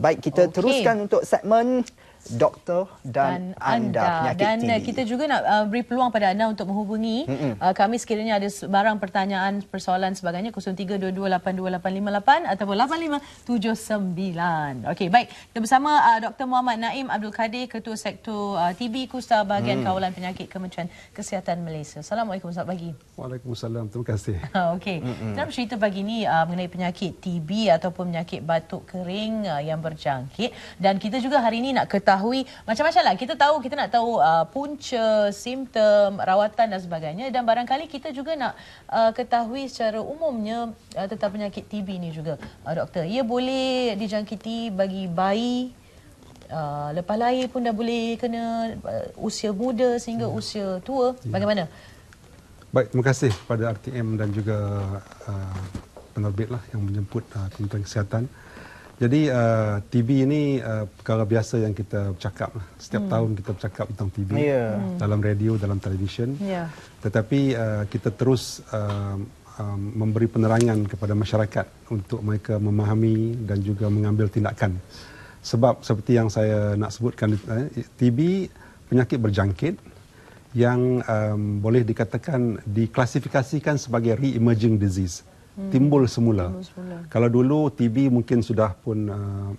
Baik, kita okay. teruskan untuk segmen doktor dan, dan anda, anda penyakit dan tinggi. Eh, kita juga nak uh, beri peluang pada anda untuk menghubungi uh, kami sekiranya ada barang pertanyaan persoalan sebagainya 0322828858 atau 8579 okey baik kita bersama uh, doktor Muhammad Naim Abdul Kadir ketua sektor uh, TB Kusta bahagian hmm. kawalan penyakit Kementerian Kesihatan Malaysia assalamualaikum selamat pagi Waalaikumsalam terima kasih ah, okey dalam cerita pagi ini uh, mengenai penyakit TB ataupun penyakit batuk kering uh, yang berjangkit dan kita juga hari ini nak ketahui mengetahui macam-macam lah. Kita tahu, kita nak tahu uh, punca, simptom, rawatan dan sebagainya. Dan barangkali kita juga nak uh, ketahui secara umumnya uh, tentang penyakit TB ni juga, uh, doktor. Ia boleh dijangkiti bagi bayi, uh, lepas lahir pun dah boleh kena uh, usia muda sehingga ya. usia tua. Ya. Bagaimana? Baik, terima kasih kepada RTM dan juga uh, penerbit lah yang menjemput uh, Kementerian Kesihatan. Jadi uh, eh, TB ini uh, perkara biasa yang kita bercakap lah. Setiap hmm. tahun kita bercakap tentang TB yeah. Ya. Hmm. dalam radio, dalam televisyen. Yeah. Tetapi uh, kita terus uh, um, memberi penerangan kepada masyarakat untuk mereka memahami dan juga mengambil tindakan. Sebab seperti yang saya nak sebutkan, eh, TB penyakit berjangkit yang um, boleh dikatakan diklasifikasikan sebagai re-emerging disease. Hmm. timbul semula. Kalau dulu TB mungkin sudah pun uh,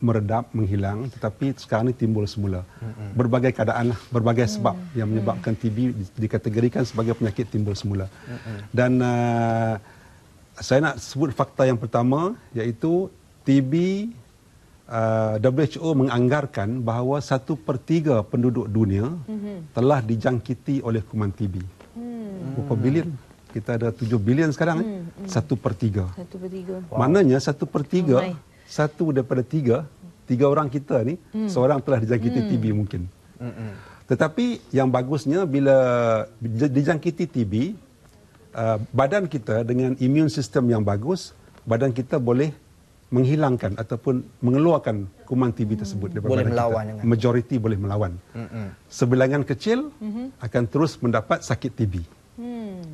meredap, menghilang, tetapi sekarang ini timbul semula. hmm Berbagai keadaan, lah, berbagai mm-hmm. sebab yang hmm. menyebabkan TB dikategorikan sebagai penyakit timbul semula. hmm Dan uh, saya nak sebut fakta yang pertama iaitu TB uh, WHO menganggarkan bahawa satu per tiga penduduk dunia mm-hmm. telah dijangkiti oleh kuman TB. Mm-hmm. Berapa bilion? kita ada 7 bilion sekarang, hmm, hmm. 1 per 3. 1 per 3. Maknanya 1 per 3, oh, satu daripada 3, 3 orang kita ni, hmm. seorang telah dijangkiti hmm. TB mungkin. Hmm, hmm. Tetapi yang bagusnya bila dijangkiti TB, uh, badan kita dengan imun sistem yang bagus, badan kita boleh menghilangkan ataupun mengeluarkan kuman TB tersebut hmm. daripada boleh melawan kita. Majoriti boleh melawan. Mm-mm. Hmm. Sebilangan kecil mm-hmm. akan terus mendapat sakit TB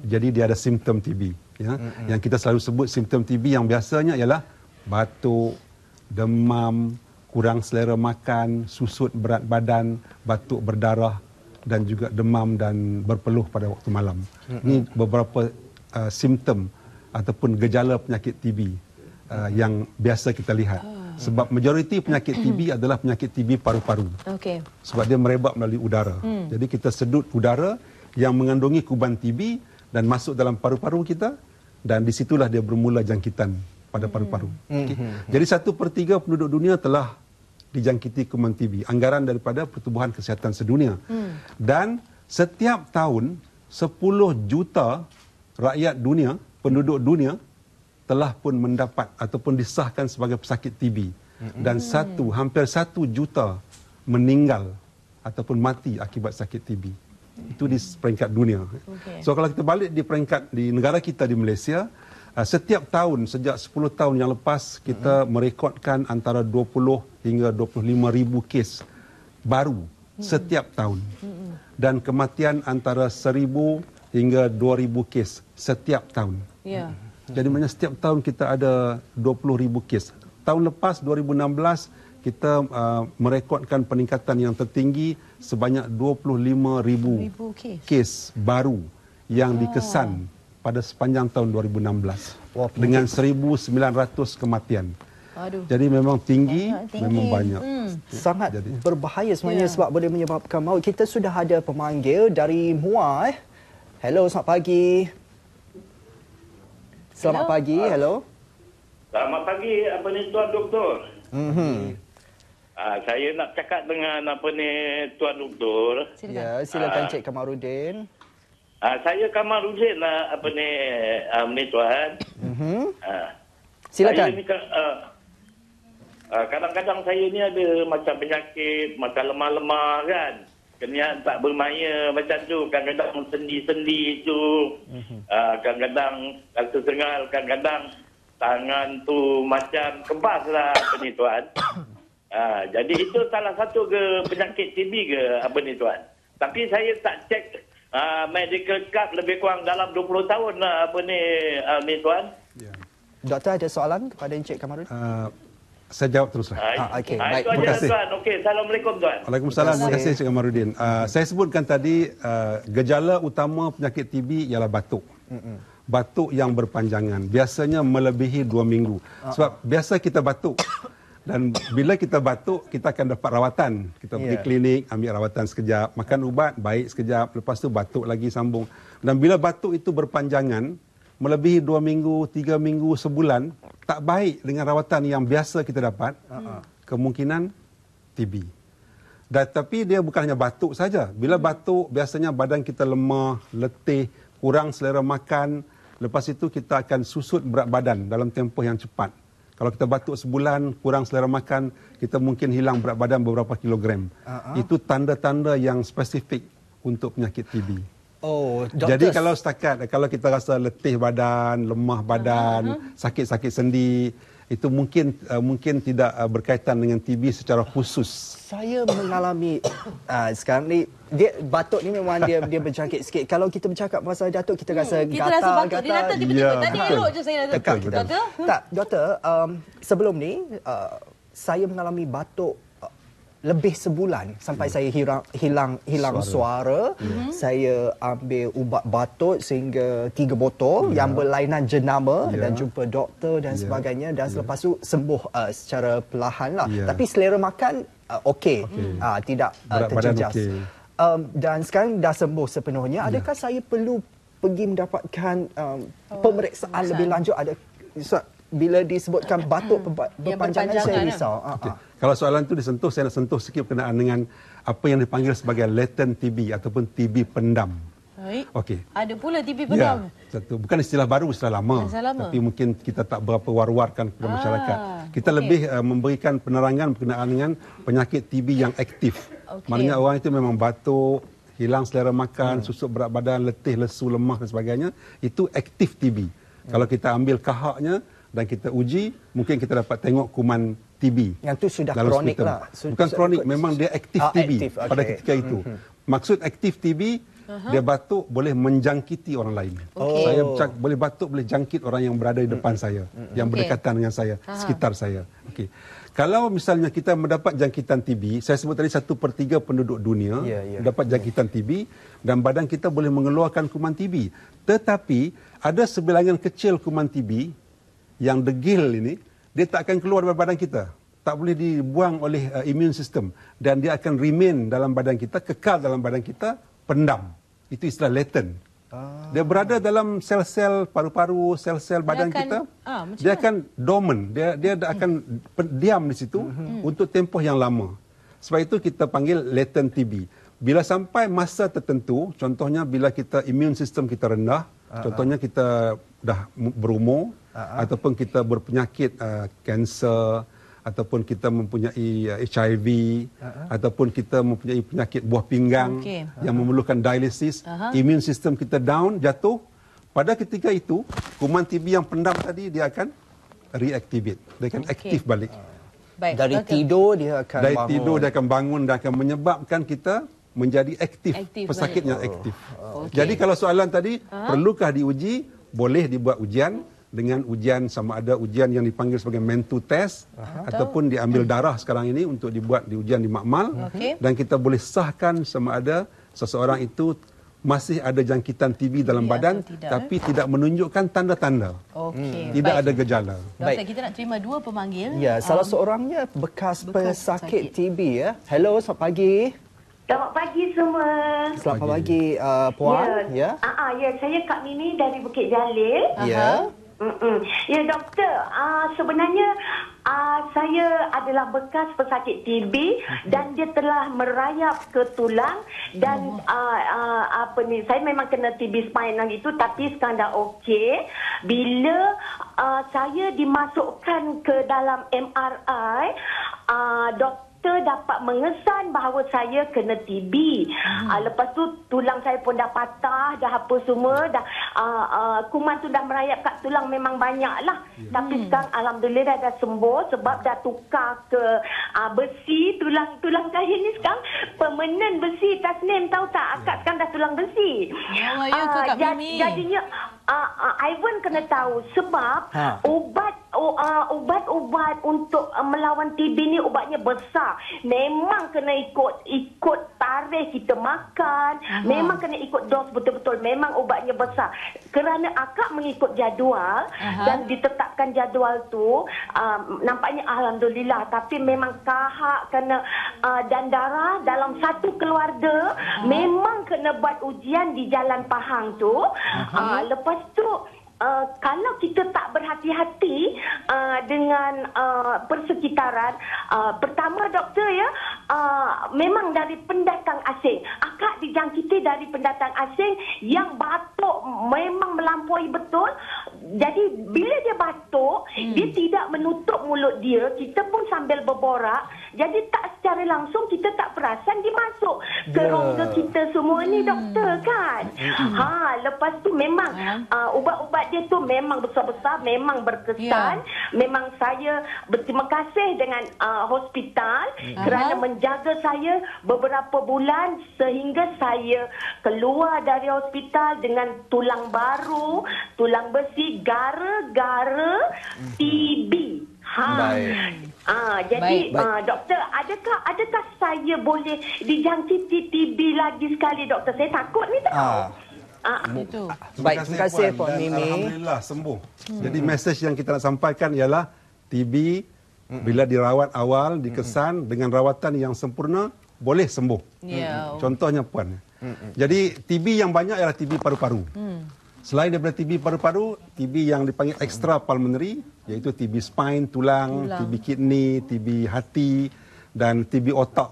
jadi dia ada simptom TB ya mm-hmm. yang kita selalu sebut simptom TB yang biasanya ialah batuk demam kurang selera makan susut berat badan batuk berdarah dan juga demam dan berpeluh pada waktu malam mm-hmm. ini beberapa uh, simptom ataupun gejala penyakit TB uh, mm-hmm. yang biasa kita lihat oh. Sebab majoriti penyakit TB adalah penyakit TB paru-paru. Okay. Sebab dia merebak melalui udara. Hmm. Jadi kita sedut udara yang mengandungi kuban TB dan masuk dalam paru-paru kita dan di situlah dia bermula jangkitan pada paru-paru. Hmm. Okay. Hmm, hmm. Jadi satu per tiga penduduk dunia telah dijangkiti kuman TB. Anggaran daripada pertubuhan kesihatan sedunia. Hmm. Dan setiap tahun 10 juta rakyat dunia, penduduk dunia telah pun mendapat ataupun disahkan sebagai pesakit TB. Hmm. Dan satu, hampir satu juta meninggal ataupun mati akibat sakit TB itu di peringkat dunia. Okay. So kalau kita balik di peringkat di negara kita di Malaysia, uh, setiap tahun sejak 10 tahun yang lepas kita hmm. merekodkan antara 20 hingga 25 ribu kes baru hmm. setiap tahun. Hmm. Dan kematian antara 1000 hingga 2000 kes setiap tahun. Yeah. Jadi maknanya setiap tahun kita ada 20 ribu kes. Tahun lepas 2016 kita uh, merekodkan peningkatan yang tertinggi sebanyak 25 ribu kes. baru yang oh. dikesan pada sepanjang tahun 2016 oh, dengan 1,900 kematian. Aduh. Jadi memang tinggi, tinggi. memang banyak. Hmm. Sangat Jadi. berbahaya sebenarnya yeah. sebab boleh menyebabkan maut. Kita sudah ada pemanggil dari Muay. Hello, selamat pagi. Selamat Hello. pagi. Hello. Selamat pagi, apa ni tuan doktor? Mm-hmm. Ah, saya nak cakap dengan apa ni Tuan Doktor. Ya, silakan uh, Cik Kamarudin. Uh, saya Kamarudin lah apa ni uh, ni Tuan. Mhm. Uh, silakan. Saya ni, uh, uh, kadang-kadang saya ni ada macam penyakit, macam lemah-lemah kan. Kenyataan tak bermaya macam tu. Kadang-kadang sendi-sendi tu. Uh, kadang-kadang rasa sengal. Kadang-kadang tangan tu macam kebas lah. Apa ni tuan? Ha, jadi itu salah satu ke penyakit TB ke apa ni tuan? Tapi saya tak cek uh, ha, medical card lebih kurang dalam 20 tahun lah apa ni, uh, ni tuan. Yeah. Doktor ada soalan kepada Encik Kamarul? Uh, saya jawab teruslah. Ah, okay. Baik. Itu terima kasih. Tuan. Okay. Assalamualaikum tuan. Waalaikumsalam. Terima kasih Encik Kamarudin. Uh, saya sebutkan tadi uh, gejala utama penyakit TB ialah batuk. Mm-mm batuk yang berpanjangan biasanya melebihi 2 minggu ah. sebab biasa kita batuk dan bila kita batuk, kita akan dapat rawatan. Kita pergi yeah. klinik, ambil rawatan sekejap, makan ubat, baik sekejap, lepas tu batuk lagi sambung. Dan bila batuk itu berpanjangan, melebihi dua minggu, tiga minggu, sebulan, tak baik dengan rawatan yang biasa kita dapat, uh-huh. kemungkinan TB. Dan, tapi dia bukan hanya batuk saja. Bila batuk, biasanya badan kita lemah, letih, kurang selera makan. Lepas itu kita akan susut berat badan dalam tempoh yang cepat. Kalau kita batuk sebulan, kurang selera makan, kita mungkin hilang berat badan beberapa kilogram. Uh-huh. Itu tanda-tanda yang spesifik untuk penyakit TB. Oh, jadi kalau setakat kalau kita rasa letih badan, lemah badan, uh-huh. sakit-sakit sendi, itu mungkin uh, mungkin tidak uh, berkaitan dengan TB secara khusus. Saya mengalami uh, sekarang ni dia batuk ni memang dia dia bercakap. sikit. Kalau kita bercakap pasal Datuk kita rasa hmm, kita gatal, rasa batuk. gatal. Dia datang tiba-tiba ya, tadi elok je saya datang. betul. Tak, doktor, um, sebelum ni uh, saya mengalami batuk lebih sebulan sampai hmm. saya hirang, hilang hilang suara, suara. hmm saya ambil ubat batuk sehingga tiga botol yeah. yang berlainan jenama yeah. dan jumpa doktor dan yeah. sebagainya dan ya. selepas yeah. tu sembuh uh, secara perlahan lah yeah. tapi selera makan uh, okey okay. uh, tidak uh, terjejas okay. um, dan sekarang dah sembuh sepenuhnya ya. adakah yeah. saya perlu pergi mendapatkan um, oh, pemeriksaan lebih lanjut ada bila disebutkan batuk berpanjangan, hmm. berpanjangan saya risau. Eh? Ah, okay. Ah. Kalau soalan itu disentuh, saya nak sentuh sikit berkenaan dengan apa yang dipanggil sebagai latent TB ataupun TB pendam. Okey. Ada pula TB pendam. Ya, satu. Bukan istilah baru, istilah lama. lama. Tapi mungkin kita tak berapa war-warkan kepada Aa, ah. masyarakat. Kita okay. lebih uh, memberikan penerangan berkenaan dengan penyakit TB yang aktif. Okay. Maknanya orang itu memang batuk, hilang selera makan, hmm. susuk berat badan, letih, lesu, lemah dan sebagainya. Itu aktif TB. Hmm. Kalau kita ambil kahaknya, dan kita uji, mungkin kita dapat tengok kuman TB. Yang itu sudah kronik lah. Bukan kronik, memang dia ah, aktif ah, TB aktif. Okay. pada ketika itu. Mm-hmm. Maksud aktif TB, uh-huh. dia batuk boleh menjangkiti orang lain. Okay. Saya oh. cak, boleh batuk, boleh jangkit orang yang berada di mhm. depan mm-hmm. saya, mm-hmm. yang berdekatan okay. dengan saya, uh-huh. sekitar saya. Okay. Kalau misalnya kita mendapat jangkitan TB, saya sebut tadi satu per tiga penduduk dunia yeah, yeah. dapat jangkitan TB dan badan kita boleh mengeluarkan kuman TB. Tetapi ada sebilangan kecil kuman TB yang degil ini dia tak akan keluar dari badan kita tak boleh dibuang oleh uh, immune system dan dia akan remain dalam badan kita kekal dalam badan kita pendam itu istilah latent ah. dia berada dalam sel-sel paru-paru, sel-sel badan dia akan, kita. Ah, dia akan dormant. Dia dia hmm. akan diam di situ hmm. hmm. untuk tempoh yang lama. Sebab itu kita panggil latent TB. Bila sampai masa tertentu, contohnya bila kita imun sistem kita rendah, ah, ah. contohnya kita dah berumur uh-huh. ataupun kita berpenyakit kanser uh, ataupun kita mempunyai uh, HIV uh-huh. Ah, ataupun kita mempunyai penyakit buah pinggang okay. uh-huh. yang memerlukan dialisis uh-huh. immune system kita down jatuh pada ketika itu kuman TB yang pendam tadi dia akan reactivate dia akan okay. aktif balik Baik. dari okay. tidur dia akan dari bangun. tidur dia akan bangun dan akan menyebabkan kita menjadi aktif, aktif pesakitnya oh. aktif. Oh, okay. Jadi kalau soalan tadi uh-huh. perlukah diuji? boleh dibuat ujian dengan ujian sama ada ujian yang dipanggil sebagai mentu test Atau? ataupun diambil hmm. darah sekarang ini untuk dibuat di ujian di makmal okay. dan kita boleh sahkan sama ada seseorang itu masih ada jangkitan TB dalam ya, badan tidak. tapi eh? tidak menunjukkan tanda-tanda. Okay. Tidak Baik. ada gejala. Baik. Kita nak terima dua pemanggil. Ya, salah um, seorangnya bekas, bekas pesakit TB ya. Hello, selamat pagi. Selamat pagi semua. Selamat pagi, pagi uh, Puan. Ya. Ya. Uh-huh, ya, saya Kak Mimi dari Bukit Jalil. Ya. Uh-huh. Ya, doktor. Uh, sebenarnya uh, saya adalah bekas pesakit TB mhm. dan dia telah merayap ke tulang dan uh, uh, apa ni? Saya memang kena TB spinal itu tapi sekarang dah okey. Bila uh, saya dimasukkan ke dalam MRI, uh, doktor doktor dapat mengesan bahawa saya kena TB. Hmm. Uh, lepas tu tulang saya pun dah patah, dah apa semua, dah uh, uh, kuman tu dah merayap kat tulang memang banyaklah. Hmm. Tapi sekarang alhamdulillah dah sembuh sebab dah tukar ke uh, besi tulang-tulang kain ni sekarang permanen besi Tasnim tahu tak? Akak ya. sekarang dah tulang besi. Ya, ya, jad, jadinya uh, uh, Ivan kena tahu sebab ha. obat uh, ubat-ubat untuk uh, melawan TB ni ubatnya besar. Memang kena ikut ikut tarikh kita makan, hmm. memang kena ikut dos betul-betul, memang ubatnya besar. Kerana akak mengikut jadual uh-huh. dan ditetapkan jadual tu, um, nampaknya alhamdulillah tapi memang kahak kena uh, dan darah dalam satu keluarga uh-huh. memang kena buat ujian di Jalan Pahang tu. Uh-huh. Uh, lepas tu Eh, kalau kita tak berhati-hati uh, dengan uh, persekitaran, uh, pertama doktor ya, uh, memang dari pendatang asing. Akak dijangkiti dari pendatang asing yang batuk memang melampaui betul jadi bila dia batuk hmm. dia tidak menutup mulut dia kita pun sambil berborak jadi tak secara langsung kita tak perasan dia masuk ke yeah. rongga kita semua hmm. ni doktor kan hmm. ha lepas tu memang ya. uh, ubat-ubat dia tu memang besar-besar memang berkesan yeah. memang saya berterima kasih dengan uh, hospital hmm. kerana uh menjaga saya beberapa bulan sehingga saya keluar dari hospital dengan tulang baru tulang besi gara-gara mhm. TB. Ha. Ha, jadi baik, baik. Uh, doktor, adakah adakah saya boleh dijangkiti TB lagi sekali doktor? Saya takut ni tau. Ha. Ah, ah. baik, terima kasih Puan, Puan Mimi. Alhamdulillah sembuh. Hmm. Jadi mesej yang kita nak sampaikan ialah TB hmm. bila dirawat awal, dikesan hmm. dengan rawatan yang sempurna boleh sembuh. Hmm. Ya. Contohnya Puan. Hmm. hmm. Jadi TB yang banyak ialah TB paru-paru. Hmm. Selain daripada TB paru-paru, TB yang dipanggil extra pulmonary, iaitu TB spine, tulang, tulang. TB kidney, TB hati dan TB otak.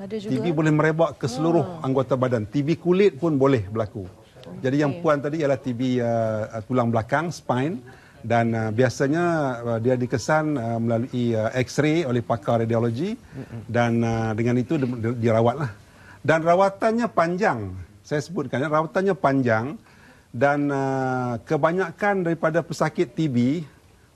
Ada juga. TB boleh merebak ke seluruh oh. anggota badan. TB kulit pun boleh berlaku. Jadi yang puan tadi ialah TB uh, uh, tulang belakang, spine dan uh, biasanya uh, dia dikesan uh, melalui uh, X-ray oleh pakar radiologi dan uh, dengan itu dirawatlah. Dan rawatannya panjang. Saya sebutkan rawatannya panjang dan uh, kebanyakan daripada pesakit TB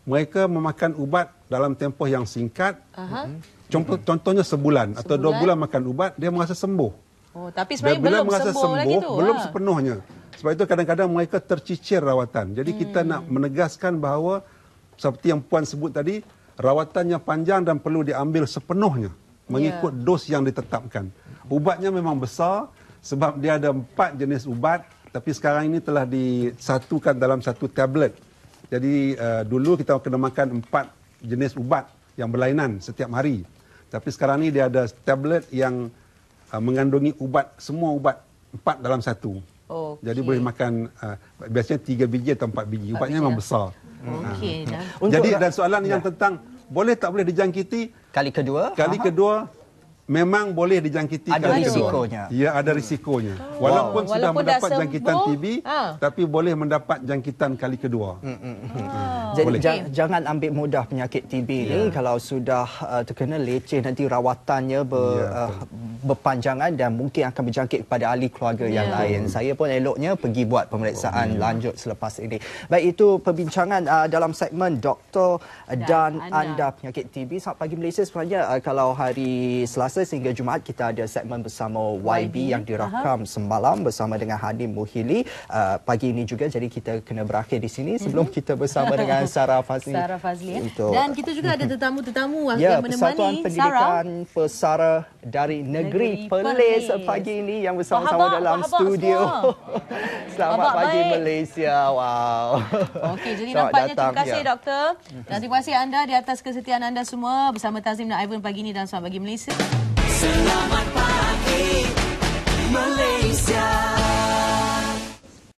mereka memakan ubat dalam tempoh yang singkat. Aha. Mhm. Contoh, mhm. contohnya sebulan, sebulan atau dua bulan makan ubat dia merasa sembuh. Oh, tapi sebenarnya belum merasa sembuh, sembuh lagi tu. Belum ha. sepenuhnya. Sebab itu kadang-kadang mereka tercicir rawatan. Jadi hmm. kita nak menegaskan bahawa seperti yang puan sebut tadi, rawatannya panjang dan perlu diambil sepenuhnya mengikut yeah. dos yang ditetapkan. Ubatnya memang besar sebab dia ada empat jenis ubat tapi sekarang ini telah disatukan dalam satu tablet. Jadi uh, dulu kita kena makan empat jenis ubat yang berlainan setiap hari. Tapi sekarang ini dia ada tablet yang uh, mengandungi ubat semua ubat empat dalam satu. Okay. Jadi boleh makan uh, biasanya tiga biji atau empat biji. Ubatnya memang ya. besar. Okay, uh. Ah. Jadi dan soalan ya. yang tentang boleh tak boleh dijangkiti kali kedua? Kali Aha. kedua memang boleh dijangkiti ada risikonya. Ya, ada risikonya. Hmm. Walaupun, walaupun sudah mendapat sembuh, jangkitan TB, ha. tapi boleh mendapat jangkitan kali kedua. Hmm. Hmm. Hmm. hmm. Ah. Jadi okay. jangan ambil mudah penyakit TB ini yeah. kalau sudah uh, terkena leceh nanti rawatannya ber, yeah, uh, berpanjangan dan mungkin akan berjangkit kepada ahli keluarga yeah. yang lain. Hmm. Saya pun eloknya pergi buat pemeriksaan oh, lanjut selepas ini. Baik itu perbincangan uh, dalam segmen doktor dan, dan anda. anda penyakit TB. Selamat pagi Malaysia sebenarnya uh, kalau hari Selasa sehingga Jumaat kita ada segmen bersama YB, YB. yang dirakam uh semalam bersama dengan Hanim Muhili. Uh, pagi ini juga jadi kita kena berakhir di sini sebelum mm-hmm. kita bersama dengan Sarah Fazli. Sarah Fazli. Ya? Dan kita juga ada tetamu-tetamu ya, yang yeah, menemani Sarah. Pendidikan Pesara dari negeri, negeri Perlis pagi ini yang bersama-sama dalam bahabak studio. Semua. Selamat bahabak pagi baik. Malaysia. Wow. Okey, jadi Selamat nampaknya datang, terima kasih ya. doktor. Dan terima kasih anda di atas kesetiaan anda semua bersama Tazim dan Ivan pagi ini dan Selamat pagi Malaysia. Selamat pagi Malaysia.